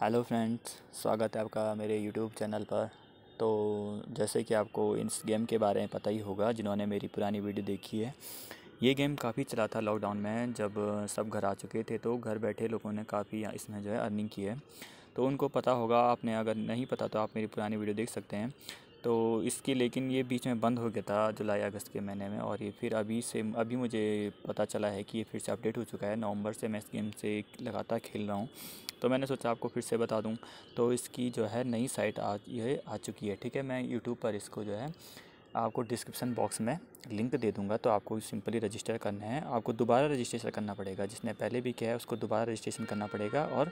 hello friends स्वागत है आपका मेरे यूट्यूब चैनल पर तो जैसे कि आपको इस गेम के बारे में पता ही होगा जिन्होंने मेरी पुरानी वीडियो देखी है ये गेम काफ़ी चला था लॉकडाउन में जब सब घर आ चुके थे तो घर बैठे लोगों ने काफ़ी इसमें जो है अर्निंग की है तो उनको पता होगा आपने अगर नहीं पता तो आप मेरी पुरानी वीडियो देख सकते हैं तो इसकी लेकिन ये बीच में बंद हो गया था जुलाई अगस्त के महीने में और ये फिर अभी से अभी मुझे पता चला है कि ये फिर से अपडेट हो चुका है नवंबर से मैं इस गेम से लगातार खेल रहा हूँ तो मैंने सोचा आपको फिर से बता दूँ तो इसकी जो है नई साइट आ ये आ चुकी है ठीक है मैं यूट्यूब पर इसको जो है आपको डिस्क्रिप्शन बॉक्स में लिंक दे दूंगा तो आपको सिंपली रजिस्टर करना है आपको दोबारा रजिस्ट्रेशन करना पड़ेगा जिसने पहले भी किया है उसको दोबारा रजिस्ट्रेशन करना पड़ेगा और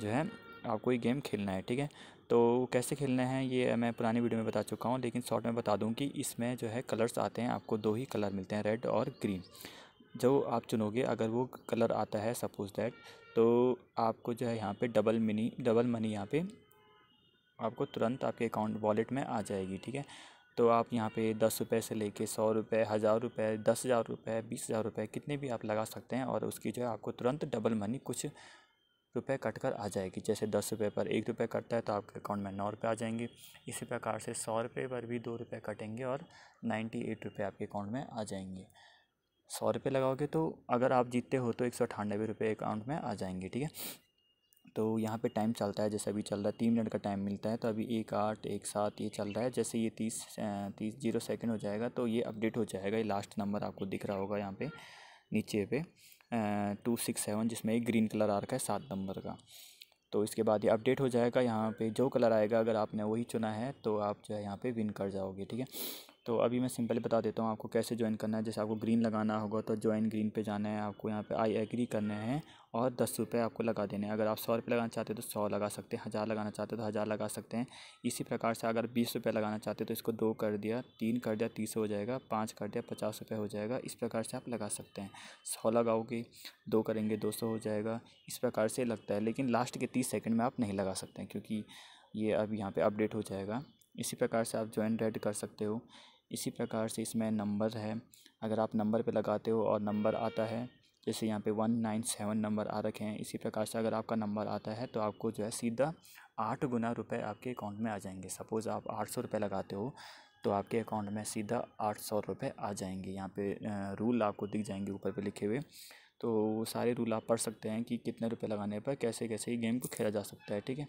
जो है आपको ये गेम खेलना है ठीक है तो कैसे खेलना है ये मैं पुरानी वीडियो में बता चुका हूँ लेकिन शॉर्ट में बता दूँ कि इसमें जो है कलर्स आते हैं आपको दो ही कलर मिलते हैं रेड और ग्रीन जो आप चुनोगे अगर वो कलर आता है सपोज़ दैट तो आपको जो है यहाँ पे डबल मनी डबल मनी यहाँ पे आपको तुरंत आपके अकाउंट वॉलेट में आ जाएगी ठीक है तो आप यहाँ पे दस रुपये से लेके सौ रुपये हज़ार रुपये दस हज़ार रुपये बीस हज़ार रुपये कितने भी आप लगा सकते हैं और उसकी जो है आपको तुरंत डबल मनी कुछ रुपये कट कर आ जाएगी जैसे दस रुपये पर एक रुपये कटता है तो आपके अकाउंट में नौ रुपये आ जाएंगे इसी प्रकार से सौ रुपये पर भी दो रुपये कटेंगे और नाइन्टी एट रुपये आपके अकाउंट में आ जाएंगे सौ रुपये लगाओगे तो अगर आप जीतते हो तो एक सौ अठानबे रुपये अकाउंट में आ जाएंगे ठीक है तो यहाँ पे टाइम चलता है जैसे अभी चल रहा है तीन मिनट का टाइम मिलता है तो अभी एक आठ एक सात ये चल रहा है जैसे ये तीस तीस जीरो सेकेंड हो जाएगा तो ये अपडेट हो जाएगा ये लास्ट नंबर आपको दिख रहा होगा यहाँ पे नीचे पे टू सिक्स सेवन जिसमें एक ग्रीन कलर आ रखा है सात नंबर का तो इसके बाद ये अपडेट हो जाएगा यहाँ पे जो कलर आएगा अगर आपने वही चुना है तो आप जो है यहाँ पे विन कर जाओगे ठीक है तो अभी मैं सिंपली बता देता हूँ आपको कैसे ज्वाइन करना है जैसे आपको ग्रीन लगाना होगा तो ज्वाइन ग्रीन पे जाना है आपको यहाँ पे आई एग्री करना है और दस रुपये आपको लगा देने हैं अगर आप सौ रुपये लगाना चाहते हो तो सौ लगा सकते हैं हज़ार लगाना चाहते हो तो हज़ार लगा सकते हैं इसी प्रकार से अगर बीस रुपये लगाना चाहते हो तो इसको दो कर दिया तीन कर दिया तीस हो जाएगा पाँच कर दिया पचास रुपये हो जाएगा इस प्रकार से आप लगा सकते हैं सौ लगाओगे दो करेंगे दो सौ हो जाएगा इस प्रकार से लगता है लेकिन लास्ट के तीस सेकेंड में आप नहीं लगा सकते हैं क्योंकि ये अब यहाँ पर अपडेट हो जाएगा इसी प्रकार से आप ज्वाइन रेड कर सकते हो इसी प्रकार से इसमें नंबर है अगर आप नंबर पे लगाते हो और नंबर आता है जैसे यहाँ पे वन नाइन सेवन नंबर आ रखे हैं इसी प्रकार से अगर आपका नंबर आता है तो आपको जो है सीधा आठ गुना रुपए आपके अकाउंट में आ जाएंगे सपोज़ आप आठ सौ रुपये लगाते हो तो आपके अकाउंट में सीधा आठ सौ रुपये आ जाएंगे यहाँ पे रूल आपको दिख जाएंगे ऊपर पे लिखे हुए तो वो सारे रूल आप पढ़ सकते हैं कि कितने रुपए लगाने पर कैसे कैसे ये गेम को खेला जा सकता है ठीक है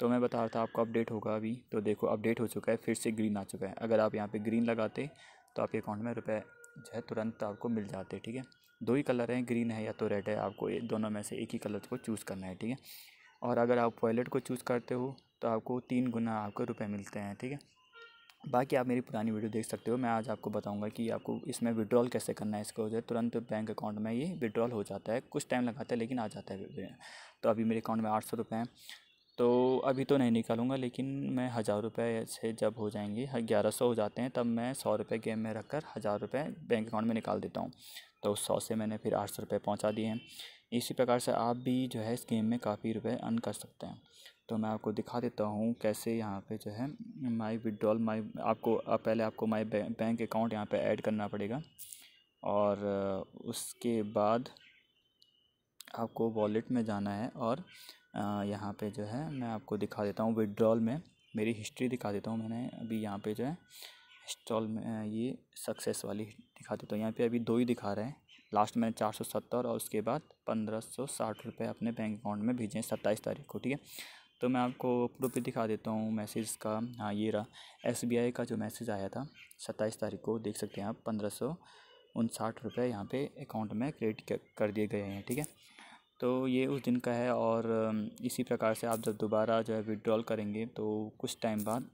तो मैं बता रहा था आपको अपडेट होगा अभी तो देखो अपडेट हो चुका है फिर से ग्रीन आ चुका है अगर आप यहाँ पर ग्रीन लगाते तो आपके अकाउंट में रुपये जो है तुरंत आपको मिल जाते ठीक है दो ही कलर हैं ग्रीन है या तो रेड है आपको दोनों में से एक ही कलर को चूज़ करना है ठीक है और अगर आप वॉलेट को चूज़ करते हो तो आपको तीन गुना आपको रुपए मिलते हैं ठीक है बाकी आप मेरी पुरानी वीडियो देख सकते हो मैं आज आपको बताऊंगा कि आपको इसमें विड्रॉल कैसे करना है इसको जो तुरंत बैंक अकाउंट में ये विड्रॉल हो जाता है कुछ टाइम लगाता है लेकिन आ जाता है तो अभी मेरे अकाउंट में आठ सौ रुपये हैं तो अभी तो नहीं निकालूंगा लेकिन मैं हज़ार रुपये से जब हो जाएंगे हाँ, ग्यारह सौ हो जाते हैं तब मैं सौ रुपये गेम में रख कर हज़ार रुपये बैंक अकाउंट में निकाल देता हूँ तो उस सौ से मैंने फिर आठ सौ रुपये पहुँचा दिए हैं इसी प्रकार से आप भी जो है इस गेम में काफ़ी रुपये अर्न कर सकते हैं तो मैं आपको दिखा देता हूँ कैसे यहाँ पे जो है माई विड्रॉल माई आपको आप पहले आपको माई बैंक अकाउंट यहाँ पे ऐड करना पड़ेगा और उसके बाद आपको वॉलेट में जाना है और यहाँ पे जो है मैं आपको दिखा देता हूँ विड्रॉल में मेरी हिस्ट्री दिखा देता हूँ मैंने अभी यहाँ पे जो है हिस्टॉल में ये सक्सेस वाली दिखा देता हूँ यहाँ पर अभी दो ही दिखा रहे हैं लास्ट में चार सौ सत्तर और उसके बाद पंद्रह सौ साठ रुपये अपने बैंक अकाउंट में भेजें सत्ताईस तारीख को ठीक है तो मैं आपको प्रूफ भी दिखा देता हूँ मैसेज का हाँ ये रहा एसबीआई का जो मैसेज आया था सत्ताईस तारीख को देख सकते हैं आप पंद्रह सौ उनसाठ रुपये यहाँ पर अकाउंट में क्रेडिट कर दिए गए हैं ठीक है तो ये उस दिन का है और इसी प्रकार से आप जब दोबारा जो है विड्रॉल करेंगे तो कुछ टाइम बाद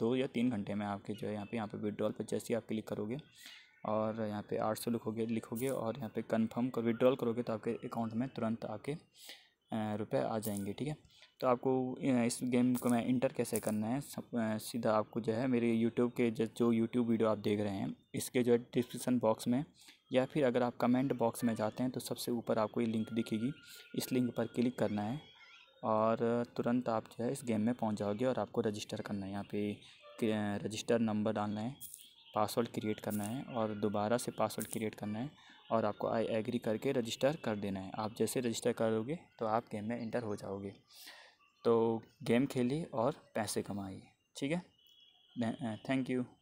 दो या तीन घंटे में आपके जो है यहाँ पे यहाँ पे विड्रॉल पर जैसे ही आप क्लिक करोगे और यहाँ पे आठ सौ लिखोगे लिखोगे और यहाँ पे कंफर्म कर विड्रॉल करोगे तो आपके अकाउंट में तुरंत आके रुपए आ जाएंगे ठीक है तो आपको इस गेम को मैं इंटर कैसे करना है सब सीधा आपको जो है मेरे यूट्यूब के जो यूट्यूब वीडियो आप देख रहे हैं इसके जो है डिस्क्रिप्सन बॉक्स में या फिर अगर आप कमेंट बॉक्स में जाते हैं तो सबसे ऊपर आपको ये लिंक दिखेगी इस लिंक पर क्लिक करना है और तुरंत आप जो है इस गेम में पहुंच जाओगे और आपको रजिस्टर करना है यहाँ पे रजिस्टर नंबर डालना है पासवर्ड क्रिएट करना है और दोबारा से पासवर्ड क्रिएट करना है और आपको आई एग्री करके रजिस्टर कर देना है आप जैसे रजिस्टर करोगे तो आप गेम में इंटर हो जाओगे तो गेम खेलिए और पैसे कमाइए ठीक है थैंक यू uh,